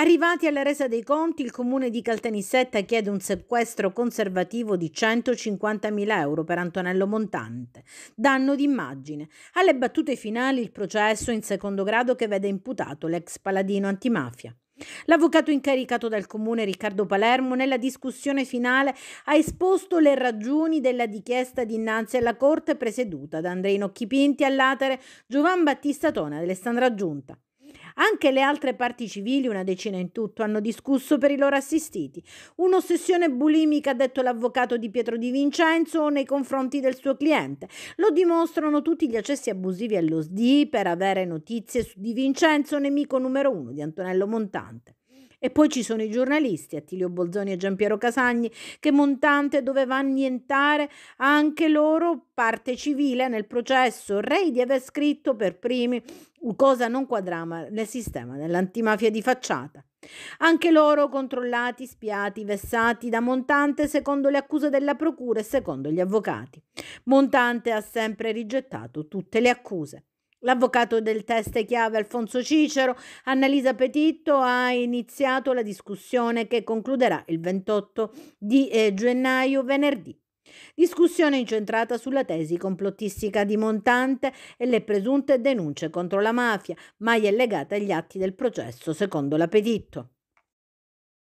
Arrivati alla resa dei conti, il comune di Caltanissetta chiede un sequestro conservativo di 150.000 euro per Antonello Montante, danno d'immagine. Alle battute finali il processo in secondo grado che vede imputato l'ex paladino antimafia. L'avvocato incaricato dal comune Riccardo Palermo nella discussione finale ha esposto le ragioni della richiesta dinanzi alla corte presieduta da Andrei Nocchipinti all'atere Giovan Battista Tona, ed Alessandra Giunta. Anche le altre parti civili, una decina in tutto, hanno discusso per i loro assistiti. Un'ossessione bulimica, ha detto l'avvocato di Pietro Di Vincenzo, nei confronti del suo cliente. Lo dimostrano tutti gli accessi abusivi allo SDI per avere notizie su Di Vincenzo, nemico numero uno di Antonello Montante. E poi ci sono i giornalisti, Attilio Bolzoni e Giampiero Casagni, che Montante doveva annientare anche loro parte civile nel processo, rei di aver scritto per primi cosa non quadrava nel sistema dell'antimafia di facciata. Anche loro controllati, spiati, vessati da Montante secondo le accuse della procura e secondo gli avvocati. Montante ha sempre rigettato tutte le accuse. L'avvocato del test chiave Alfonso Cicero, Annalisa Petitto, ha iniziato la discussione che concluderà il 28 di eh, gennaio, venerdì. Discussione incentrata sulla tesi complottistica di Montante e le presunte denunce contro la mafia, mai è agli atti del processo, secondo la Petitto.